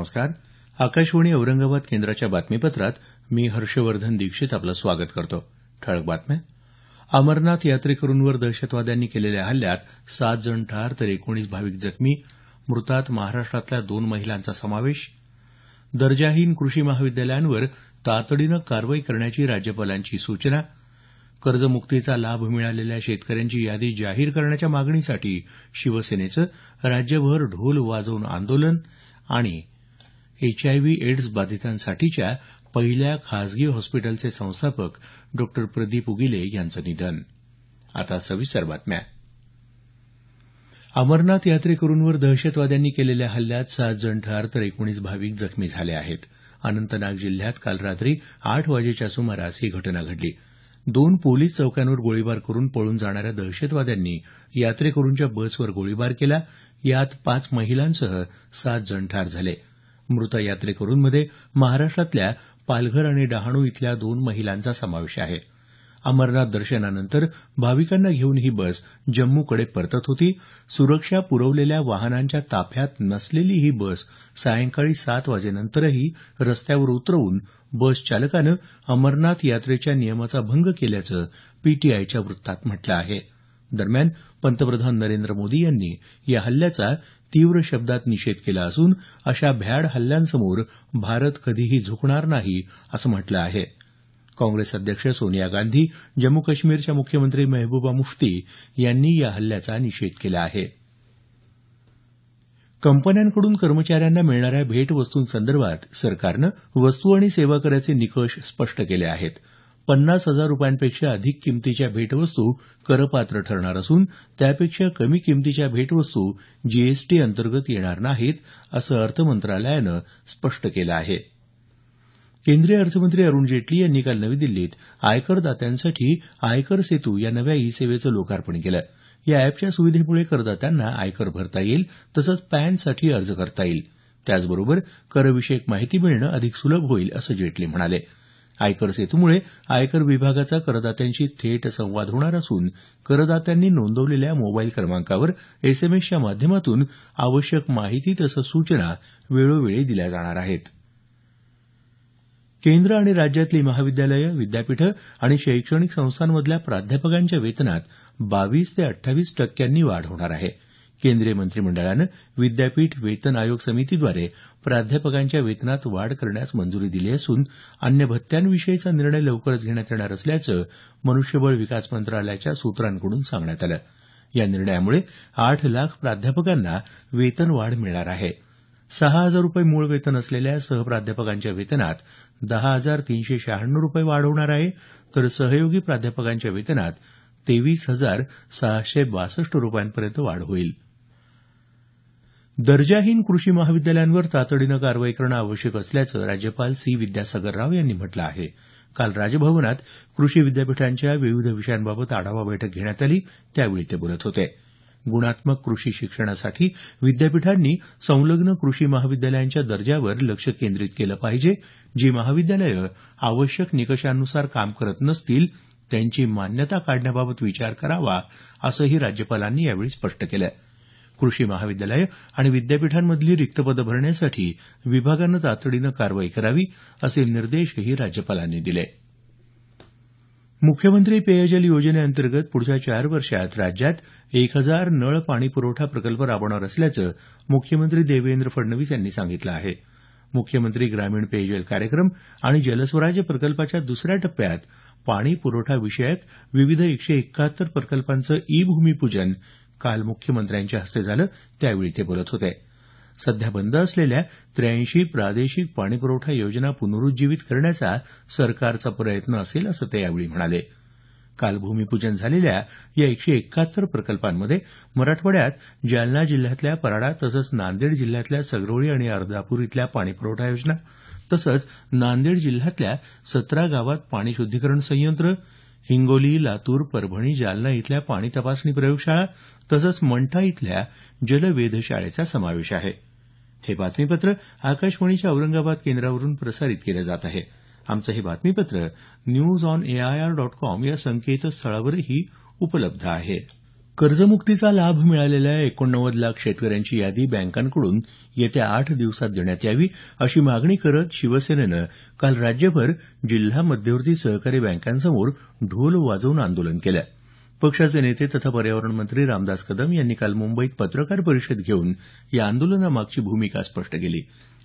नमस्कार आकाशवाणी औरंगाबाद केंद्राच्या बातमीपत्रात मी हर्षवर्धन दीक्षित आपलं स्वागत करतो ठळक बातम्या अमरनाथ यात्रेकरूंवर दहशतवाद्यांनी केलेल्या हल्ल्यात सात जण ठार तर एकोणीस भाविक जखमी मृतात महाराष्ट्रातल्या दोन महिलांचा समावेश दर्जाहीन कृषी महाविद्यालयांवर तातडीनं कारवाई करण्याची राज्यपालांची सूचना कर्जमुक्तीचा लाभ मिळालेल्या शेतकऱ्यांची यादी जाहीर करण्याच्या मागणीसाठी शिवसेनेचं राज्यभर ढोल वाजवून आंदोलन आणि एचआयव्ही एड्स बाधितांसाठीच्या पहिल्या खासगी हॉस्पिटलचे संस्थापक डॉ प्रदीप उगिले यांचं निधन अमरनाथ यात्रेकरूंवर दहशतवाद्यांनी केलेल्या हल्ल्यात सात जण ठार तर एकोणीस भाविक जखमी झाले आहेत अनंतनाग जिल्ह्यात काल रात्री आठ वाजेच्या सुमारास ही घटना घडली दोन पोलीस चौक्यांवर गोळीबार करून पळून जाणाऱ्या दहशतवाद्यांनी यात्रेकरूंच्या बसवर गोळीबार केला यात पाच महिलांसह सात जण ठार झाले आहेत मृत यात्रेकरूंमध्ये महाराष्ट्रातल्या पालघर आणि डहाणू इथल्या दोन महिलांचा समावेश आहे अमरनाथ दर्शनानंतर भाविकांना घेऊन ही बस जम्मूकडे परतत होती सुरक्षा पुरवलेल्या वाहनांच्या ताफ्यात नसलेली ही बस सायंकाळी सात वाजेनंतरही रस्त्यावर उतरवून बस चालकानं अमरनाथ यात्रेच्या नियमाचा भंग केल्याचं पीटीआयच्या वृत्तात म्हटलं आहे दरम्यान पंतप्रधान नरेंद्र मोदी यांनी या हल्ल्याचा तीव्र शब्दात निषेध केला असून अशा भ्याड हल्ल्यांसमोर भारत कधीही झुकणार नाही असं म्हटलं आहे काँग्रेस अध्यक्ष सोनिया गांधी जम्मू काश्मीरच्या मुख्यमंत्री महबूबा मुफ्ती यांनी या हल्ल्याचा निषेध केला आहे कंपन्यांकडून कर्मचाऱ्यांना मिळणाऱ्या भेटवस्तूंसंदर्भात सरकारनं वस्तू आणि सेवा कराचे निकष स्पष्ट केले आहेत पन्नास हजार रुपयांपेक्षा अधिक किमतीच्या भेटवस्तू करपात्र ठरणार असून त्यापेक्षा कमी किमतीच्या भेटवस्तू जीएसटी अंतर्गत येणार नाहीत असं अर्थ मंत्रालयानं स्पष्ट केलं आहे केंद्रीय अर्थमंत्री अरुण जेटली यांनी काल नवी दिल्लीत आयकरदात्यांसाठी आयकर सेतू या नव्या ई सेवेचं लोकार्पण केलं या अॅपच्या सुविधेमुळे करदात्यांना आयकर भरता येईल तसंच पॅनसाठी अर्ज करता येईल त्याचबरोबर करविषयक माहिती मिळणं अधिक सुलभ होईल असं जेटली म्हणाले आयकर सेतूमुळे आयकर विभागाचा करदात्यांशी थेट संवाद होणार असून करदात्यांनी नोंदवलेल्या मोबाईल क्रमांकावर एसएमएसच्या माध्यमातून आवश्यक माहिती तसंच सूचना वेळोवेळी दिल्या जाणार आहेत केंद्र आणि राज्यातली महाविद्यालयं विद्यापीठं आणि शैक्षणिक संस्थांमधल्या प्राध्यापकांच्या वेतनात बावीस ते अठ्ठावीस टक्क्यांनी वाढ होणार आहे केंद्रीय मंत्रिमंडळानं विद्यापीठ वेतन आयोग समितीद्वारे प्राध्यापकांच्या वेतनात वाढ करण्यास मंजुरी दिली असून अन्य भत्त्यांविषयीचा निर्णय लवकरच घेण्यात येणार असल्याचं मनुष्यबळ विकास मंत्रालयाच्या सूत्रांकडून सांगण्यात आलं या निर्णयामुळे आठ लाख प्राध्यापकांना वेतन वाढ मिळणार आहे सहा हजार रुपये मूळ वेतन असलेल्या सहप्राध्यापकांच्या वेतनात दहा हजार तीनशे शहाण्णव रुपये वाढ होणार आहे तर सहयोगी प्राध्यापकांच्या वेतनात तेवीस हजार सहाशे बासष्ट रुपयांपर्यंत वाढ होईल दर्जाहीन कृषी महाविद्यालयांवर तातडीनं कारवाई करणं आवश्यक असल्याचं राज्यपाल सी विद्यासागर राव यांनी म्हटलं आहे काल राजभवनात कृषी विद्यापीठांच्या विविध विषयांबाबत आढावा बैठक घेण्यात आली त्यावेळी ते बोलत होते गुणात्मक कृषी शिक्षणासाठी विद्यापीठांनी संलग्न कृषी महाविद्यालयांच्या दर्जावर लक्ष केंद्रित केलं पाहिजे जी महाविद्यालयं आवश्यक निकषांनुसार काम करत नसतील त्यांची मान्यता काढण्याबाबत विचार करावा असंही राज्यपालांनी यावेळी स्पष्ट केलं आहे कृषी महाविद्यालयं आणि विद्यापीठांमधली रिक्त पदं भरण्यासाठी विभागानं तातडीनं कारवाई करावी असे निर्देशही राज्यपालांनी दिले मुख्यमंत्री पेयजल योजनेअंतर्गत पुढच्या चार वर्षात राज्यात एक हजार नळ पाणी पुरवठा प्रकल्प राबवणार असल्याचं मुख्यमंत्री देवेंद्र फडणवीस यांनी सांगितलं आहे मुख्यमंत्री ग्रामीण पेयजल कार्यक्रम आणि जलस्वराज्य प्रकल्पाच्या दुसऱ्या टप्प्यात पाणी पुरवठा विषयक विविध एकशे एकाहत्तर प्रकल्पांचं ई भूमिपूजन काल मुख्यमंत्र्यांच्या हस्ते झालं त्यावेळी ते बोलत होते सध्या बंद असलेल्या त्र्याऐंशी प्रादेशिक पाणीपुरवठा योजना पुनरुज्जीवित करण्याचा सरकारचा प्रयत्न असेल असं ते यावेळी म्हणाले काल भूमिपूजन झालेल्या या एकशे एकाहत्तर प्रकल्पांमध्ये मराठवाड्यात जालना जिल्ह्यातल्या पराडा तसंच नांदेड जिल्ह्यातल्या सगरोळी आणि अर्धापूर इथल्या पाणीपुरवठा योजना तसंच नांदेड जिल्ह्यातल्या सतरा गावात पाणी शुद्धीकरण संयंत्र हिंगोली लातूर परभणी जालना इथल्या पाणी तपासणी प्रयोगशाळा तसंच मंठा इथल्या जलवेधशाळेचा समावेश आहे हे बातमीपत्र आकाशवाणीच्या औरंगाबाद केंद्रावरून प्रसारित केलं जात आहे आमचं हे बातमीपत्र news on AIR dot com या संकेतस्थळावरही उपलब्ध आहे कर्जमुक्तीचा लाभ मिळालेल्या एकोणनव्वद लाख शेतकऱ्यांची यादी बँकांकडून येत्या आठ दिवसात देण्यात यावी अशी मागणी करत शिवसेनेनं काल राज्यभर जिल्हा मध्यवर्ती सहकारी बँकांसमोर ढोल वाजवून आंदोलन केलं पक्षाचे नेते तथा पर्यावरण मंत्री रामदास कदम यांनी काल मुंबईत पत्रकार परिषद घेऊन या आंदोलनामागची भूमिका स्पष्ट केली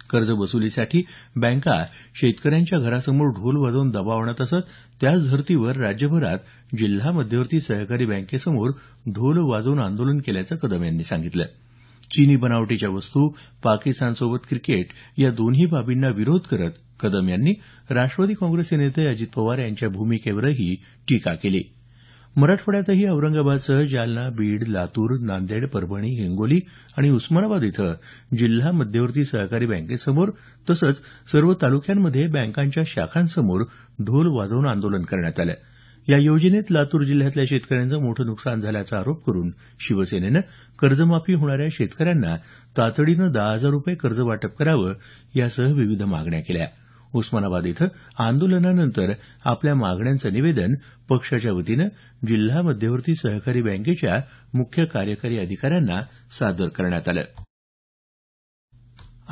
कर्ज वसुलीसाठी बँका शेतकऱ्यांच्या घरासमोर ढोल वाजवून दबाव आणत असत त्याच धर्तीवर राज्यभरात जिल्हा मध्यवर्ती सहकारी बँकेसमोर ढोल वाजवून आंदोलन केल्याचं कदम यांनी सांगितलं चिनी बनावटीच्या वस्तू पाकिस्तानसोबत क्रिकेट या दोन्ही बाबींना विरोध करत कदम यांनी राष्ट्रवादी काँग्रेसचे नेते अजित पवार यांच्या भूमिकेवरही टीका केली आहे मराठवाड्यातही औरंगाबादसह जालना बीड लातूर नांदेड परभणी हिंगोली आणि उस्मानाबाद इथं जिल्हा मध्यवर्ती सहकारी बँकेसमोर तसंच सर्व तालुक्यांमध्ये बँकांच्या शाखांसमोर ढोल वाजवून आंदोलन करण्यात आलं या योजनेत लातूर जिल्ह्यातल्या शेतकऱ्यांचं मोठं नुकसान झाल्याचा आरोप करून शिवसेनेनं कर्जमाफी होणाऱ्या शेतकऱ्यांना तातडीनं दहा हजार रुपये कर्ज वाटप करावं यासह विविध मागण्या केल्या उस्मानाबाद इथं आंदोलनानंतर आपल्या मागण्यांचं निवेदन पक्षाच्या वतीनं जिल्हा मध्यवर्ती सहकारी बँकेच्या मुख्य कार्यकारी अधिकाऱ्यांना सादर करण्यात आलं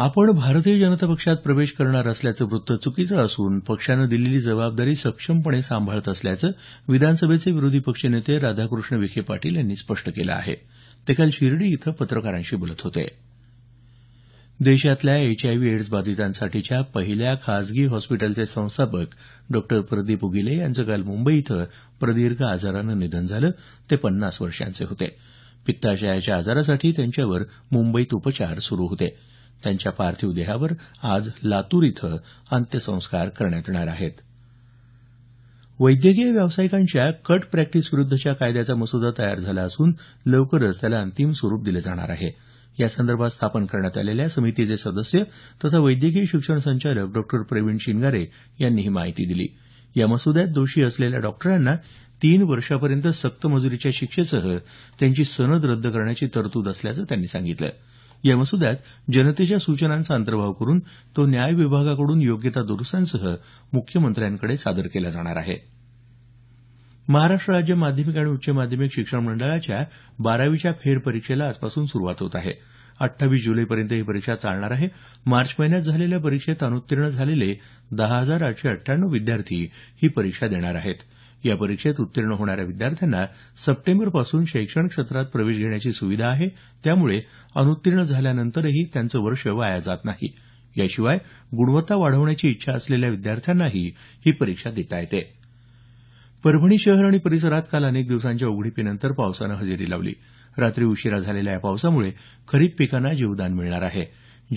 आपण भारतीय जनता पक्षात प्रवेश करणार असल्याचं वृत्त चुकीचं असून पक्षानं दिलेली जबाबदारी सक्षमपणे सांभाळत असल्याचं विधानसभेचे विरोधी पक्षनेते राधाकृष्ण विखे पाटील यांनी स्पष्ट केलं आहे ते काल शिर्डी इथं पत्रकारांशी बोलत होते देशातल्या एचआयव्ही एड्स बाधितांसाठीच्या पहिल्या खासगी हॉस्पिटलचे संस्थापक डॉक्टर प्रदीप उगीले यांचं काल मुंबई इथं प्रदीर्घ आजारानं निधन झालं ते पन्नास वर्षांचे होते पित्ताशयाच्या आजारासाठी त्यांच्यावर मुंबईत उपचार सुरू होते त्यांच्या पार्थिव देहावर आज लातूर इथं अंत्यसंस्कार करण्यात येणार आहेत वैद्यकीय व्यावसायिकांच्या कट प्रॅक्टिस विरुद्धच्या कायद्याचा मसुदा तयार झाला असून लवकरच त्याला अंतिम स्वरूप दिलं जाणार आहे यासंदर्भात स्थापन करण्यात आलेल्या समितीचे सदस्य तथा वैद्यकीय शिक्षण संचालक डॉ प्रवीण शिंगारे यांनी ही माहिती दिली या मसुद्यात दोषी असलेल्या डॉक्टरांना तीन सक्त सक्तमजुरीच्या शिक्षेसह त्यांची सनद रद्द करण्याची तरतूद असल्याचं त्यांनी सांगितलं या मसुद्यात जनतेच्या सूचनांचा अंतर्भाव करून तो न्याय विभागाकडून योग्यता दुरुस्तांसह मुख्यमंत्र्यांकडे सादर केला जाणार आहे महाराष्ट्र राज्य माध्यमिक आणि उच्च माध्यमिक शिक्षण मंडळाच्या बारावीच्या फेरपरीक्षेला आजपासून सुरुवात होत आहे अठ्ठावीस जुलैपर्यंत ही परीक्षा चालणार आहे मार्च महिन्यात झालेल्या परीक्षेत अनुत्तीर्ण झालेले दहा हजार आठशे अठ्ठ्याण्णव विद्यार्थी ही परीक्षा देणार आहेत या परीक्षेत उत्तीर्ण होणाऱ्या विद्यार्थ्यांना सप्टेंबरपासून शैक्षणिक क्षेत्रात प्रवेश घेण्याची सुविधा आहे त्यामुळे अनुत्तीर्ण झाल्यानंतरही त्यांचं वर्ष वाया जात नाही याशिवाय गुणवत्ता वाढवण्याची इच्छा असलेल्या विद्यार्थ्यांनाही ही परीक्षा देता येते परभणी शहर आणि परिसरात काल अनेक दिवसांच्या उघडीपीनंतर पावसानं हजेरी लावली रात्री उशिरा झालेल्या या पावसामुळे खरीप पिकांना जीवदान मिळणार आहे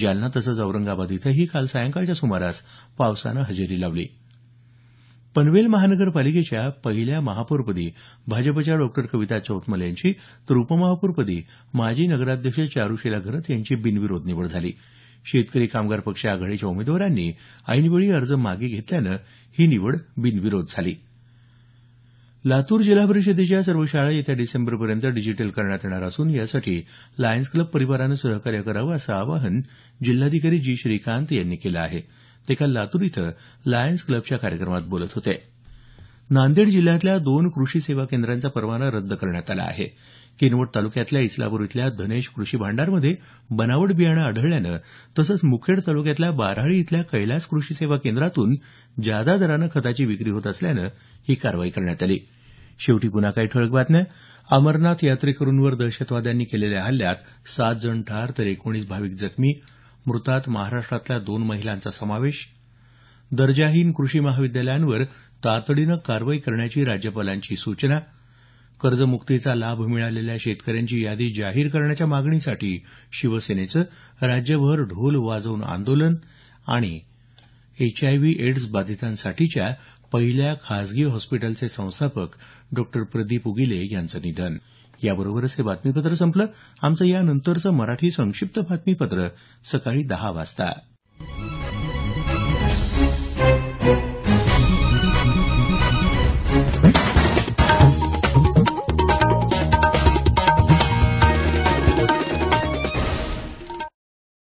जालना तसंच औरंगाबाद इथंही काल सायंकाळच्या सुमारास पावसानं हजेरी लावली पनवेल महानगरपालिकेच्या पहिल्या महापौरपदी भाजपच्या डॉ कविता चौतमल यांची तर उपमहापौरपदी माजी नगराध्यक्ष चारुशिला घरत यांची बिनविरोध निवड झाली शेतकरी कामगार पक्ष आघाडीच्या उमेदवारांनी ऐनवेळी अर्ज मागे घेतल्यानं ही निवड बिनविरोध झाली लातूर जिल्हा परिषदेच्या सर्व शाळा येत्या डिसेंबरपर्यंत डिजिटल करण्यात येणार असून यासाठी लायन्स क्लब परिवारानं सहकार्य करावं असं आवाहन जिल्हाधिकारी जी श्रीकांत यांनी केलं आहे ते काल लातूर इथं लायन्स क्लबच्या कार्यक्रमात बोलत होते नांदेड जिल्ह्यातल्या दोन कृषी सेवा केंद्रांचा परवाना रद्द करण्यात आला आहे किनवट तालुक्यातल्या इस्लापूर इथल्या धनेश कृषी भांडारमध्ये बनावट बियाणं आढळल्यानं तसंच मुखेड तालुक्यातल्या बाराळी इथल्या कैलास कृषी सेवा केंद्रातून जादा दरानं खताची विक्री होत असल्यानं ही कारवाई करण्यात आली आहे शेवटी पुन्हा काही ठळक बातम्या अमरनाथ यात्रेकरूंवर दहशतवाद्यांनी केलेल्या हल्ल्यात सात जण ठार तर एकोणीस भाविक जखमी मृतात महाराष्ट्रातल्या दोन महिलांचा समावेश दर्जाहीन कृषी महाविद्यालयांवर तातडीनं कारवाई करण्याची राज्यपालांची सूचना कर्जमुक्तीचा लाभ मिळालेल्या शेतकऱ्यांची यादी जाहीर करण्याच्या मागणीसाठी शिवसेनेचं राज्यभर ढोल वाजवून आंदोलन आणि एचआयव्ही एड्स बाधितांसाठीच्या पहिल्या खासगी हॉस्पिटलचे संस्थापक डॉ प्रदीप उगिले यांचं निधन याबरोबरच हे बातमीपत्र संपलं आमचं यानंतरचं मराठी संक्षिप्त बातमीपत्र सकाळी दहा वाजता